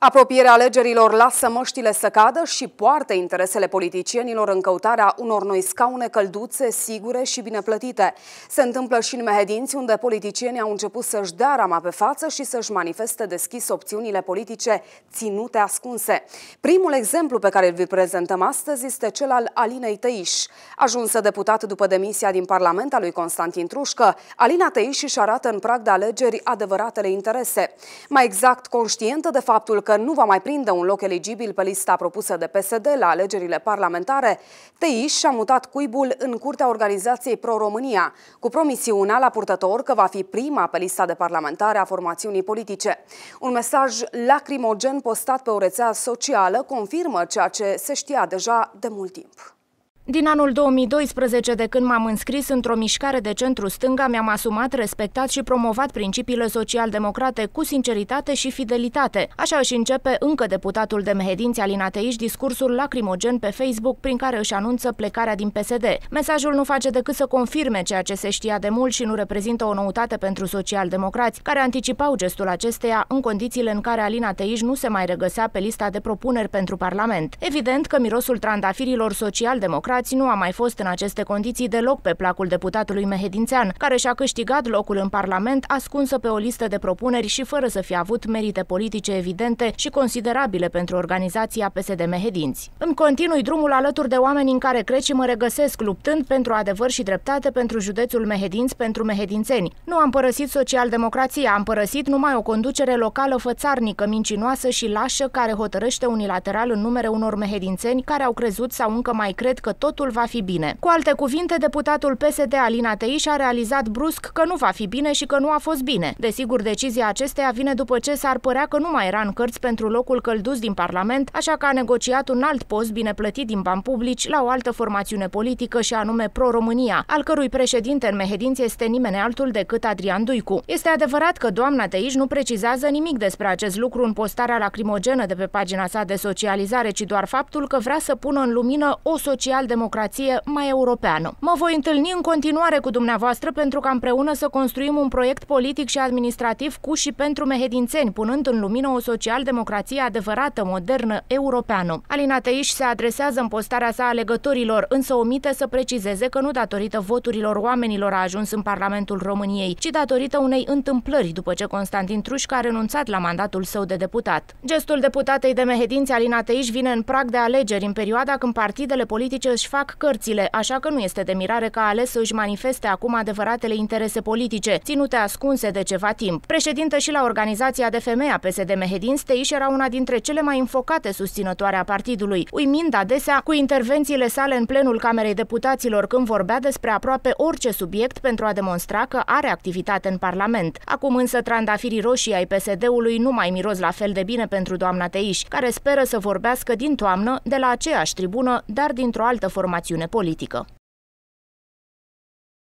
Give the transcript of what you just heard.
Apropierea alegerilor lasă măștile să cadă și poartă interesele politicienilor în căutarea unor noi scaune călduțe, sigure și bine plătite. Se întâmplă și în Mehedinți, unde politicienii au început să-și dea rama pe față și să-și manifeste deschis opțiunile politice ținute ascunse. Primul exemplu pe care îl vi prezentăm astăzi este cel al Alinei Tăiș. Ajunsă deputat după demisia din Parlament a lui Constantin Trușcă, Alina Tăiș își arată în prag de alegeri adevăratele interese. Mai exact, conștientă de faptul că nu va mai prinde un loc eligibil pe lista propusă de PSD la alegerile parlamentare, Teiș și-a mutat cuibul în curtea organizației Pro-România, cu promisiunea la purtător că va fi prima pe lista de parlamentare a formațiunii politice. Un mesaj lacrimogen postat pe o rețea socială confirmă ceea ce se știa deja de mult timp. Din anul 2012, de când m-am înscris într-o mișcare de centru-stânga, mi-am asumat, respectat și promovat principiile social-democrate cu sinceritate și fidelitate. Așa își începe încă deputatul de Mehedinți Alina Teiș discursul lacrimogen pe Facebook prin care își anunță plecarea din PSD. Mesajul nu face decât să confirme ceea ce se știa de mult și nu reprezintă o noutate pentru social-democrați, care anticipau gestul acesteia în condițiile în care Alina Teiș nu se mai regăsea pe lista de propuneri pentru Parlament. Evident că mirosul trandafirilor social-democrați Galați nu a mai fost în aceste condiții deloc pe placul deputatului Mehedințean, care și-a câștigat locul în Parlament ascunsă pe o listă de propuneri și fără să fie avut merite politice evidente și considerabile pentru organizația PSD Mehedinți. Îmi continui drumul alături de oameni în care cred și mă regăsesc luptând pentru adevăr și dreptate pentru județul Mehedinți, pentru mehedințeni. Nu am părăsit socialdemocrația, am părăsit numai o conducere locală fățarnică, mincinoasă și lașă care hotărăște unilateral în numere unor mehedințeni care au crezut sau încă mai cred că tot totul va fi bine. Cu alte cuvinte, deputatul PSD Alina Teiș a realizat brusc că nu va fi bine și că nu a fost bine. Desigur, decizia acesteia vine după ce s-ar părea că nu mai era în cărți pentru locul căldus din Parlament, așa că a negociat un alt post bine plătit din bani publici la o altă formațiune politică și anume Pro-România, al cărui președinte în mehedinție este nimeni altul decât Adrian Duicu. Este adevărat că doamna Teiș nu precizează nimic despre acest lucru în postarea lacrimogenă de pe pagina sa de socializare, ci doar faptul că vrea să pună în lumină o social de democrație mai europeană. Mă voi întâlni în continuare cu dumneavoastră pentru ca împreună să construim un proiect politic și administrativ cu și pentru mehedințeni, punând în lumină o social-democrație adevărată, modernă, europeană. Alina Teiș se adresează în postarea sa alegătorilor, însă omite să precizeze că nu datorită voturilor oamenilor a ajuns în Parlamentul României, ci datorită unei întâmplări după ce Constantin Trușca a renunțat la mandatul său de deputat. Gestul deputatei de mehedinți Alina Teiș vine în prag de alegeri, în perioada când partidele politice să-și fac cărțile, așa că nu este de mirare că a ales să-și manifeste acum adevăratele interese politice, ținute ascunse de ceva timp. Președintă și la organizația de femei a PSD Mehedin Steiș era una dintre cele mai înfocate susținătoare a partidului, uimind adesea cu intervențiile sale în plenul Camerei Deputaților când vorbea despre aproape orice subiect pentru a demonstra că are activitate în Parlament. Acum însă trandafirii roșii ai PSD-ului nu mai miros la fel de bine pentru doamna Teiș, care speră să vorbească din toamnă de la aceeași tribună, dar dintr-o altă formațiune politică.